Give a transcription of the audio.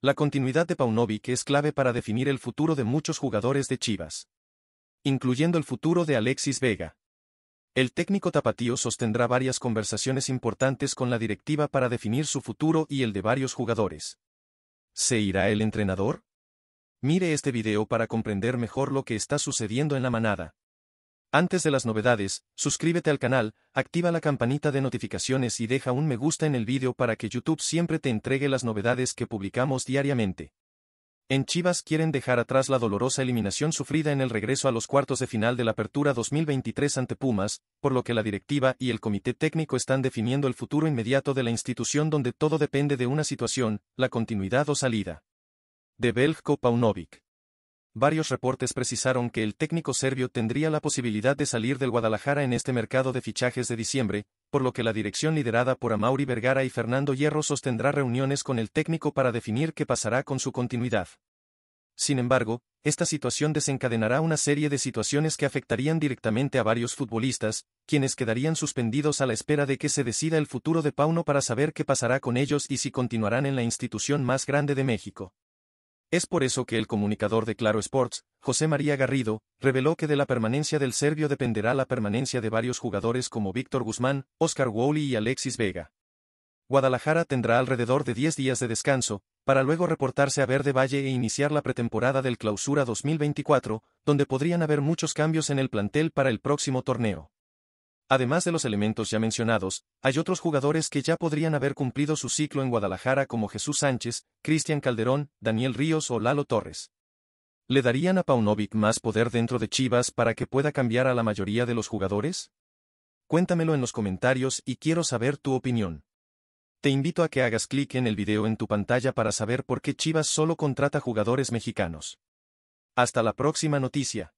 La continuidad de Paunovic es clave para definir el futuro de muchos jugadores de Chivas. Incluyendo el futuro de Alexis Vega. El técnico tapatío sostendrá varias conversaciones importantes con la directiva para definir su futuro y el de varios jugadores. ¿Se irá el entrenador? Mire este video para comprender mejor lo que está sucediendo en la manada. Antes de las novedades, suscríbete al canal, activa la campanita de notificaciones y deja un me gusta en el vídeo para que YouTube siempre te entregue las novedades que publicamos diariamente. En Chivas quieren dejar atrás la dolorosa eliminación sufrida en el regreso a los cuartos de final de la Apertura 2023 ante Pumas, por lo que la directiva y el comité técnico están definiendo el futuro inmediato de la institución donde todo depende de una situación, la continuidad o salida. De Belgko Paunovic varios reportes precisaron que el técnico serbio tendría la posibilidad de salir del Guadalajara en este mercado de fichajes de diciembre, por lo que la dirección liderada por Amauri Vergara y Fernando Hierro sostendrá reuniones con el técnico para definir qué pasará con su continuidad. Sin embargo, esta situación desencadenará una serie de situaciones que afectarían directamente a varios futbolistas, quienes quedarían suspendidos a la espera de que se decida el futuro de Pauno para saber qué pasará con ellos y si continuarán en la institución más grande de México. Es por eso que el comunicador de Claro Sports, José María Garrido, reveló que de la permanencia del serbio dependerá la permanencia de varios jugadores como Víctor Guzmán, Oscar Wally y Alexis Vega. Guadalajara tendrá alrededor de 10 días de descanso, para luego reportarse a Verde Valle e iniciar la pretemporada del Clausura 2024, donde podrían haber muchos cambios en el plantel para el próximo torneo. Además de los elementos ya mencionados, hay otros jugadores que ya podrían haber cumplido su ciclo en Guadalajara como Jesús Sánchez, Cristian Calderón, Daniel Ríos o Lalo Torres. ¿Le darían a Paunovic más poder dentro de Chivas para que pueda cambiar a la mayoría de los jugadores? Cuéntamelo en los comentarios y quiero saber tu opinión. Te invito a que hagas clic en el video en tu pantalla para saber por qué Chivas solo contrata jugadores mexicanos. Hasta la próxima noticia.